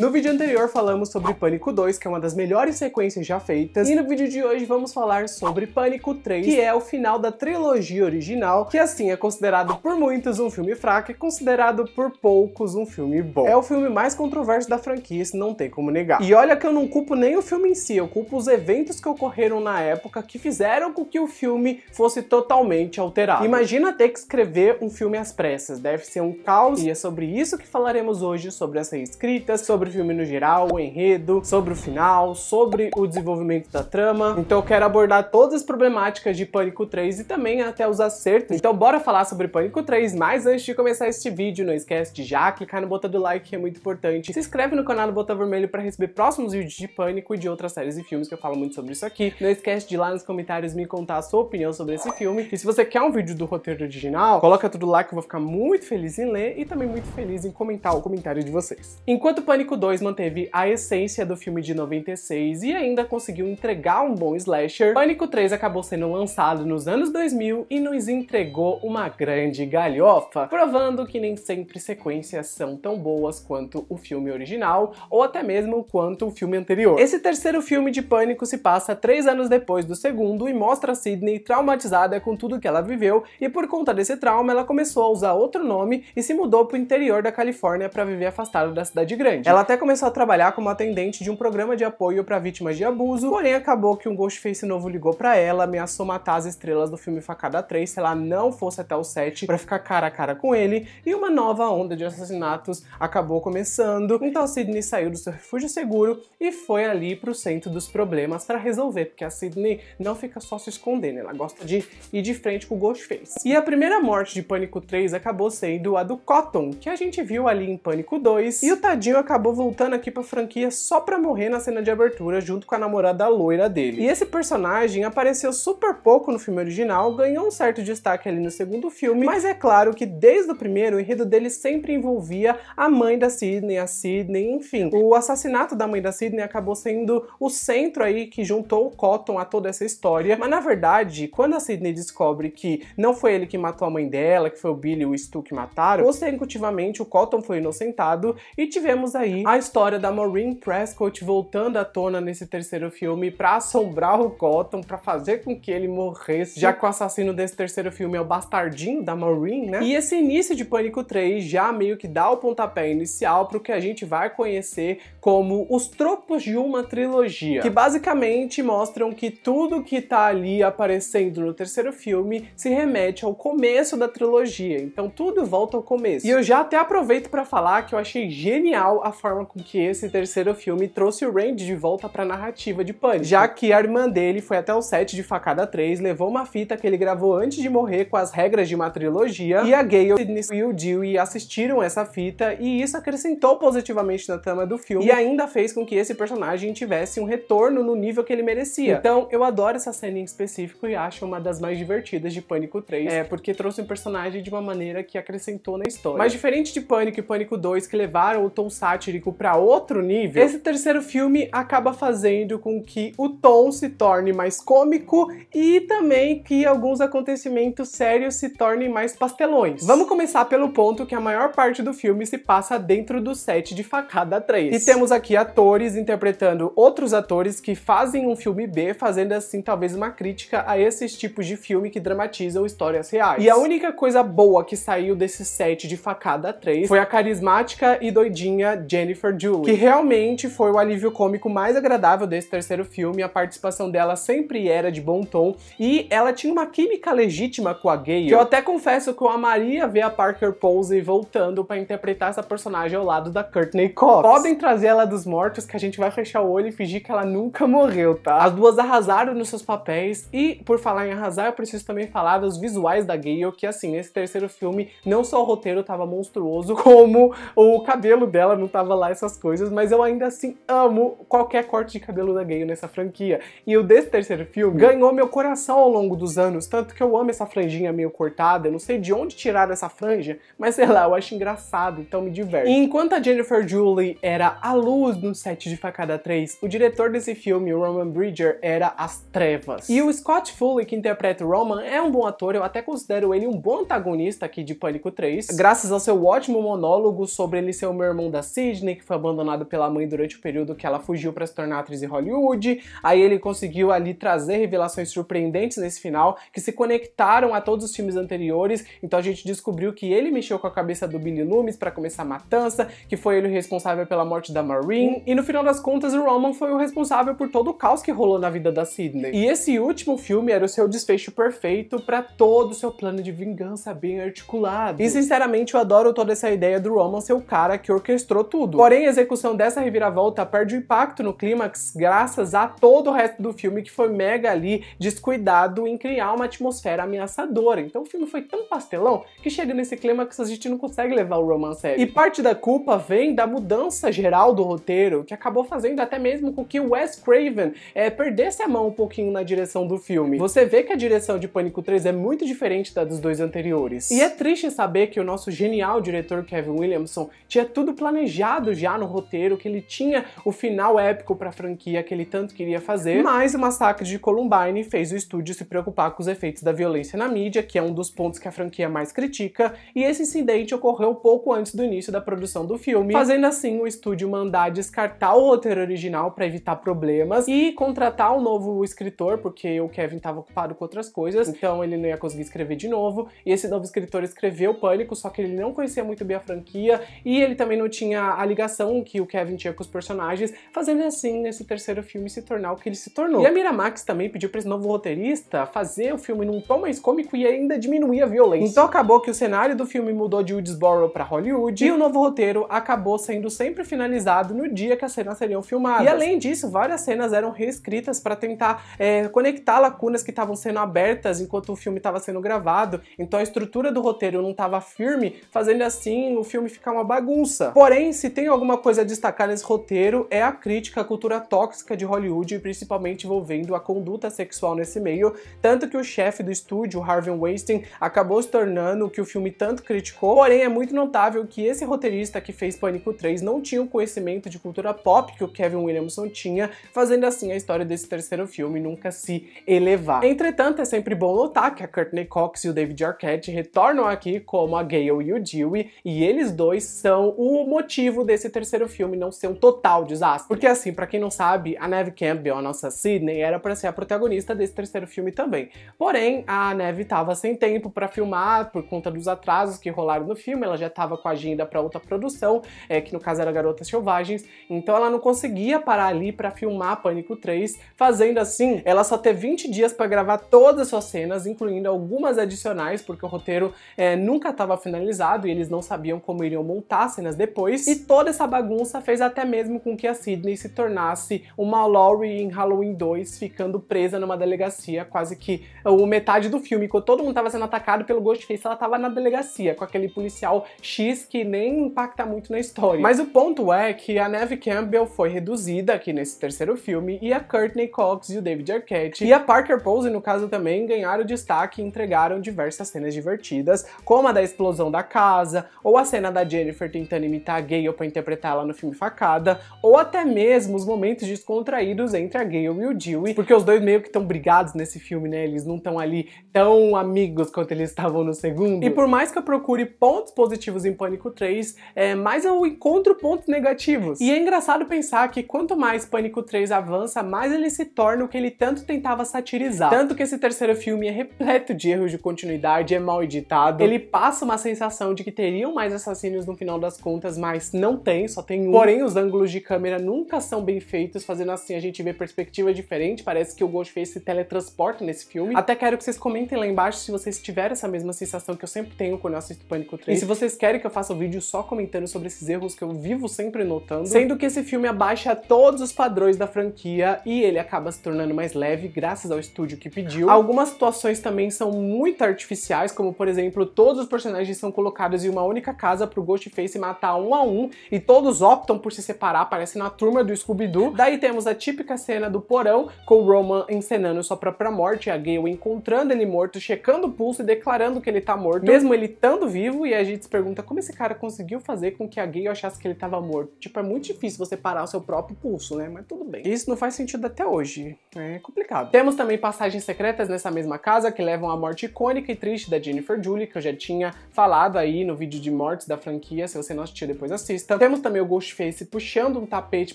No vídeo anterior falamos sobre Pânico 2, que é uma das melhores sequências já feitas, e no vídeo de hoje vamos falar sobre Pânico 3, que é o final da trilogia original, que assim é considerado por muitos um filme fraco e considerado por poucos um filme bom. É o filme mais controverso da franquia, isso não tem como negar. E olha que eu não culpo nem o filme em si, eu culpo os eventos que ocorreram na época que fizeram com que o filme fosse totalmente alterado. Imagina ter que escrever um filme às pressas, deve ser um caos, e é sobre isso que falaremos hoje, sobre as reescritas, sobre sobre o filme no geral, o enredo, sobre o final, sobre o desenvolvimento da trama. Então eu quero abordar todas as problemáticas de Pânico 3 e também até os acertos. Então bora falar sobre Pânico 3, mas antes de começar este vídeo, não esquece de já clicar no botão do like, que é muito importante. Se inscreve no canal do Botão Vermelho para receber próximos vídeos de Pânico e de outras séries e filmes que eu falo muito sobre isso aqui. Não esquece de ir lá nos comentários me contar a sua opinião sobre esse filme. E se você quer um vídeo do roteiro original, coloca tudo lá que eu vou ficar muito feliz em ler e também muito feliz em comentar o comentário de vocês. Enquanto Pânico Pânico 2 manteve a essência do filme de 96 e ainda conseguiu entregar um bom slasher, Pânico 3 acabou sendo lançado nos anos 2000 e nos entregou uma grande galhofa, provando que nem sempre sequências são tão boas quanto o filme original ou até mesmo quanto o filme anterior. Esse terceiro filme de Pânico se passa três anos depois do segundo e mostra Sidney traumatizada com tudo que ela viveu e por conta desse trauma ela começou a usar outro nome e se mudou para o interior da Califórnia para viver afastada da cidade grande. Ela até começou a trabalhar como atendente de um programa de apoio para vítimas de abuso, porém acabou que um Ghostface novo ligou para ela, ameaçou matar as estrelas do filme Facada 3 se ela não fosse até o set para ficar cara a cara com ele, e uma nova onda de assassinatos acabou começando. Então Sidney saiu do seu refúgio seguro e foi ali pro centro dos problemas para resolver, porque a Sidney não fica só se escondendo, ela gosta de ir de frente com o Ghostface. E a primeira morte de Pânico 3 acabou sendo a do Cotton, que a gente viu ali em Pânico 2, e o tadinho acabou voltando aqui pra franquia só pra morrer na cena de abertura junto com a namorada loira dele. E esse personagem apareceu super pouco no filme original, ganhou um certo destaque ali no segundo filme, mas é claro que desde o primeiro o enredo dele sempre envolvia a mãe da Sidney, a Sidney, enfim. O assassinato da mãe da Sidney acabou sendo o centro aí que juntou o Cotton a toda essa história, mas na verdade, quando a Sidney descobre que não foi ele que matou a mãe dela, que foi o Billy e o Stu que mataram, consecutivamente o Cotton foi inocentado e tivemos aí a história da Maureen Prescott voltando à tona nesse terceiro filme para assombrar o Cotton, para fazer com que ele morresse, já que o assassino desse terceiro filme é o bastardinho da Maureen, né? E esse início de Pânico 3 já meio que dá o pontapé inicial pro que a gente vai conhecer como os tropos de uma trilogia, que basicamente mostram que tudo que tá ali aparecendo no terceiro filme se remete ao começo da trilogia. Então tudo volta ao começo. E eu já até aproveito para falar que eu achei genial a forma forma com que esse terceiro filme trouxe o Randy de volta para a narrativa de Pânico, já que a irmã dele foi até o set de Facada 3, levou uma fita que ele gravou antes de morrer com as regras de uma trilogia, e a Gayle, Sidney e o Dewey assistiram essa fita, e isso acrescentou positivamente na trama do filme, e ainda fez com que esse personagem tivesse um retorno no nível que ele merecia. Então, eu adoro essa cena em específico e acho uma das mais divertidas de Pânico 3, é, porque trouxe um personagem de uma maneira que acrescentou na história. Mas diferente de Pânico e Pânico 2, que levaram o tom sátiro épico tipo, para outro nível, esse terceiro filme acaba fazendo com que o tom se torne mais cômico e também que alguns acontecimentos sérios se tornem mais pastelões. Vamos começar pelo ponto que a maior parte do filme se passa dentro do set de Facada 3. E temos aqui atores interpretando outros atores que fazem um filme B, fazendo assim talvez uma crítica a esses tipos de filme que dramatizam histórias reais. E a única coisa boa que saiu desse set de Facada 3 foi a carismática e doidinha Jennifer Jennifer que realmente foi o alívio cômico mais agradável desse terceiro filme. A participação dela sempre era de bom tom e ela tinha uma química legítima com a Gale. Que eu até confesso que eu amaria ver a Parker Posey voltando para interpretar essa personagem ao lado da Courtney Cox. Podem trazer ela dos mortos que a gente vai fechar o olho e fingir que ela nunca morreu, tá? As duas arrasaram nos seus papéis e, por falar em arrasar, eu preciso também falar dos visuais da Gale, que assim, nesse terceiro filme, não só o roteiro tava monstruoso, como o cabelo dela não tava lá essas coisas, mas eu ainda assim amo qualquer corte de cabelo da Gale nessa franquia. E o desse terceiro filme ganhou meu coração ao longo dos anos, tanto que eu amo essa franjinha meio cortada, eu não sei de onde tirar essa franja, mas sei lá, eu acho engraçado, então me diverte. E enquanto a Jennifer Julie era a luz no set de Facada 3, o diretor desse filme, Roman Bridger, era as trevas. E o Scott Foley, que interpreta o Roman, é um bom ator, eu até considero ele um bom antagonista aqui de Pânico 3, graças ao seu ótimo monólogo sobre ele ser o meu irmão da Sidney, Disney, que foi abandonado pela mãe durante o período que ela fugiu para se tornar atriz em Hollywood. Aí ele conseguiu ali trazer revelações surpreendentes nesse final, que se conectaram a todos os filmes anteriores. Então a gente descobriu que ele mexeu com a cabeça do Billy Loomis para começar a matança, que foi ele o responsável pela morte da Marine. E no final das contas, o Roman foi o responsável por todo o caos que rolou na vida da Sidney. E esse último filme era o seu desfecho perfeito para todo o seu plano de vingança bem articulado. E sinceramente, eu adoro toda essa ideia do Roman ser o cara que orquestrou tudo tudo. Porém, a execução dessa reviravolta perde o impacto no clímax graças a todo o resto do filme que foi mega ali descuidado em criar uma atmosfera ameaçadora. Então o filme foi tão pastelão que chega nesse clímax a gente não consegue levar o romance sério. E parte da culpa vem da mudança geral do roteiro, que acabou fazendo até mesmo com que o Wes Craven é, perdesse a mão um pouquinho na direção do filme. Você vê que a direção de Pânico 3 é muito diferente da dos dois anteriores. E é triste saber que o nosso genial diretor Kevin Williamson tinha tudo planejado já no roteiro, que ele tinha o final épico para a franquia que ele tanto queria fazer, mas o massacre de Columbine fez o estúdio se preocupar com os efeitos da violência na mídia, que é um dos pontos que a franquia mais critica, e esse incidente ocorreu pouco antes do início da produção do filme, fazendo assim o estúdio mandar descartar o roteiro original para evitar problemas e contratar um novo escritor, porque o Kevin estava ocupado com outras coisas, então ele não ia conseguir escrever de novo, e esse novo escritor escreveu Pânico, só que ele não conhecia muito bem a franquia e ele também não tinha a ligação que o Kevin tinha com os personagens, fazendo assim esse terceiro filme se tornar o que ele se tornou. E a Miramax também pediu para esse novo roteirista fazer o filme num tom mais cômico e ainda diminuir a violência. Então acabou que o cenário do filme mudou de Woodsboro para Hollywood e o novo roteiro acabou sendo sempre finalizado no dia que as cenas seriam filmadas. E além disso, várias cenas eram reescritas para tentar é, conectar lacunas que estavam sendo abertas enquanto o filme estava sendo gravado. Então a estrutura do roteiro não estava firme, fazendo assim o filme ficar uma bagunça. Porém, se tem tem alguma coisa a destacar nesse roteiro é a crítica à cultura tóxica de Hollywood, principalmente envolvendo a conduta sexual nesse meio, tanto que o chefe do estúdio, Harvey Weinstein, acabou se tornando o que o filme tanto criticou, porém é muito notável que esse roteirista que fez Pânico 3 não tinha o conhecimento de cultura pop que o Kevin Williamson tinha, fazendo assim a história desse terceiro filme nunca se elevar. Entretanto, é sempre bom notar que a Courtney Cox e o David Arquette retornam aqui como a Gale e o Dewey, e eles dois são o motivo desse terceiro filme não ser um total desastre. Porque assim, para quem não sabe, a Neve Campbell, a nossa Sidney, era para ser a protagonista desse terceiro filme também. Porém, a Neve tava sem tempo para filmar por conta dos atrasos que rolaram no filme, ela já tava com a agenda para outra produção, é, que no caso era Garotas Selvagens, então ela não conseguia parar ali para filmar Pânico 3, fazendo assim, ela só ter 20 dias para gravar todas as suas cenas, incluindo algumas adicionais, porque o roteiro é, nunca estava finalizado e eles não sabiam como iriam montar cenas depois. E toda toda essa bagunça fez até mesmo com que a Sidney se tornasse uma Laurie em Halloween 2, ficando presa numa delegacia, quase que o metade do filme, quando todo mundo estava sendo atacado pelo Ghostface, ela estava na delegacia, com aquele policial X que nem impacta muito na história. Mas o ponto é que a Neve Campbell foi reduzida aqui nesse terceiro filme, e a Courtney Cox e o David Arquette, e a Parker Posey, no caso também, ganharam destaque e entregaram diversas cenas divertidas, como a da explosão da casa, ou a cena da Jennifer tentando imitar gay ou para interpretar ela no filme Facada, ou até mesmo os momentos descontraídos entre a Gale e o Dewey, porque os dois meio que estão brigados nesse filme, né? Eles não estão ali tão amigos quanto eles estavam no segundo. E por mais que eu procure pontos positivos em Pânico 3, é, mais eu encontro pontos negativos. E é engraçado pensar que quanto mais Pânico 3 avança, mais ele se torna o que ele tanto tentava satirizar. Tanto que esse terceiro filme é repleto de erros de continuidade, é mal editado, ele passa uma sensação de que teriam mais assassinos no final das contas, mas não não tem, só tem um. Porém, os ângulos de câmera nunca são bem feitos, fazendo assim a gente ver perspectiva diferente. Parece que o Ghostface se teletransporta nesse filme. Até quero que vocês comentem lá embaixo se vocês tiveram essa mesma sensação que eu sempre tenho quando eu assisto Pânico 3. E se vocês querem que eu faça um vídeo só comentando sobre esses erros que eu vivo sempre notando. Sendo que esse filme abaixa todos os padrões da franquia e ele acaba se tornando mais leve graças ao estúdio que pediu. Algumas situações também são muito artificiais, como por exemplo, todos os personagens são colocados em uma única casa pro Ghostface matar um a um e todos optam por se separar, parece na turma do Scooby-Doo. Daí temos a típica cena do porão, com o Roman encenando sua própria morte, a Gale encontrando ele morto, checando o pulso e declarando que ele tá morto, mesmo ele estando vivo, e a gente se pergunta como esse cara conseguiu fazer com que a Gale achasse que ele tava morto. Tipo, é muito difícil você parar o seu próprio pulso, né? Mas tudo bem. Isso não faz sentido até hoje. É complicado. Temos também passagens secretas nessa mesma casa que levam à morte icônica e triste da Jennifer Julie, que eu já tinha falado aí no vídeo de mortes da franquia. Se você não assistiu, depois assista. Então, temos também o Ghostface puxando um tapete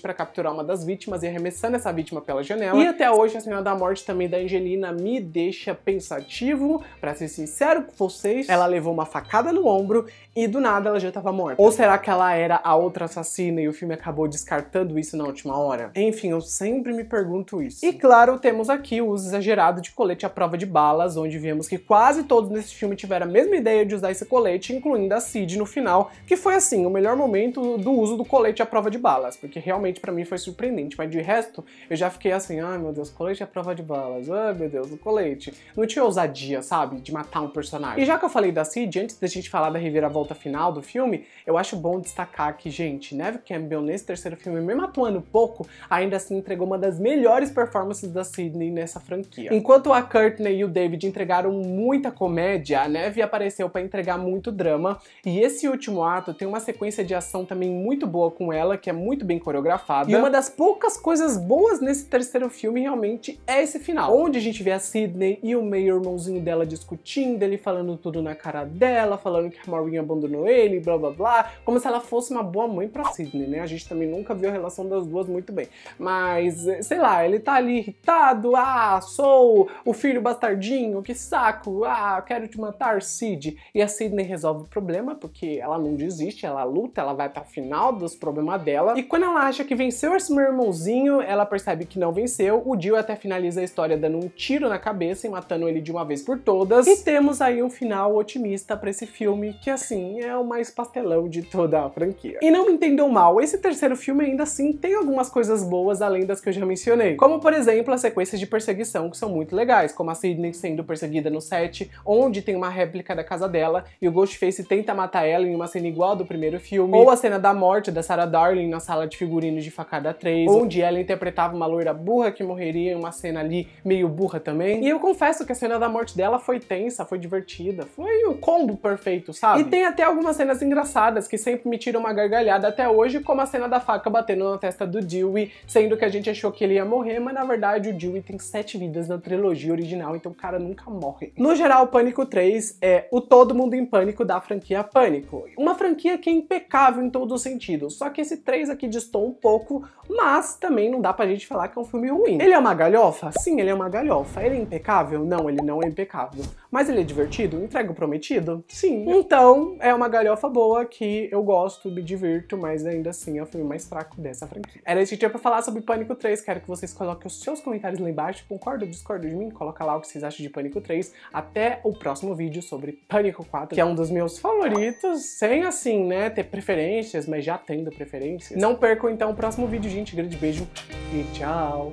para capturar uma das vítimas e arremessando essa vítima pela janela. E até hoje a Senhora da morte também da Angelina me deixa pensativo, para ser sincero com vocês, ela levou uma facada no ombro e do nada ela já estava morta. Ou será que ela era a outra assassina e o filme acabou descartando isso na última hora? Enfim, eu sempre me pergunto isso. E claro, temos aqui o uso exagerado de colete à prova de balas, onde vemos que quase todos nesse filme tiveram a mesma ideia de usar esse colete, incluindo a Cid no final, que foi assim, o melhor momento do, uso do colete à prova de balas, porque realmente para mim foi surpreendente, mas de resto eu já fiquei assim, ai ah, meu Deus, colete à prova de balas, ai ah, meu Deus, o colete. Não tinha ousadia, sabe, de matar um personagem. E já que eu falei da Cid, antes da gente falar da reviravolta final do filme, eu acho bom destacar que, gente, Neve Campbell nesse terceiro filme, mesmo atuando pouco, ainda assim entregou uma das melhores performances da Sidney nessa franquia. Enquanto a Courtney e o David entregaram muita comédia, a Neve apareceu para entregar muito drama, e esse último ato tem uma sequência de ação também também muito boa com ela, que é muito bem coreografada. E uma das poucas coisas boas nesse terceiro filme realmente é esse final, onde a gente vê a Sidney e o meio irmãozinho dela discutindo, ele falando tudo na cara dela, falando que a Maureen abandonou ele, blá blá blá, como se ela fosse uma boa mãe pra Sidney, né? A gente também nunca viu a relação das duas muito bem. Mas, sei lá, ele tá ali irritado, ah, sou o filho bastardinho, que saco, ah, quero te matar, Sid. E a Sidney resolve o problema, porque ela não desiste, ela luta, ela vai pra final dos problemas dela. E quando ela acha que venceu esse meu irmãozinho, ela percebe que não venceu. O Jill até finaliza a história dando um tiro na cabeça e matando ele de uma vez por todas. E temos aí um final otimista para esse filme, que assim, é o mais pastelão de toda a franquia. E não me entendam mal, esse terceiro filme ainda assim tem algumas coisas boas além das que eu já mencionei. Como, por exemplo, as sequências de perseguição, que são muito legais, como a Sidney sendo perseguida no set, onde tem uma réplica da casa dela, e o Ghostface tenta matar ela em uma cena igual do primeiro filme, ou a cena cena da morte da Sarah Darling na sala de figurinos de Facada 3, onde ela interpretava uma loira burra que morreria em uma cena ali meio burra também. E eu confesso que a cena da morte dela foi tensa, foi divertida, foi o combo perfeito, sabe? E tem até algumas cenas engraçadas que sempre me tiram uma gargalhada até hoje, como a cena da faca batendo na testa do Dewey, sendo que a gente achou que ele ia morrer, mas na verdade o Dewey tem sete vidas na trilogia original, então o cara nunca morre. No geral, Pânico 3 é o todo mundo em pânico da franquia Pânico. Uma franquia que é impecável em todo sentido. Só que esse 3 aqui distou um pouco, mas também não dá pra gente falar que é um filme ruim. Ele é uma galhofa? Sim, ele é uma galhofa. Ele é impecável? Não, ele não é impecável. Mas ele é divertido? Entrega o prometido? Sim. Então, é uma galhofa boa que eu gosto, me divirto, mas ainda assim é o filme mais fraco dessa franquia. Era isso que tinha pra falar sobre Pânico 3. Quero que vocês coloquem os seus comentários lá embaixo. concordam ou discordam de mim? Coloca lá o que vocês acham de Pânico 3. Até o próximo vídeo sobre Pânico 4, que é um dos meus favoritos, sem assim, né, ter preferências, mas já tendo preferências. Não percam então o próximo vídeo, gente. Grande beijo e tchau!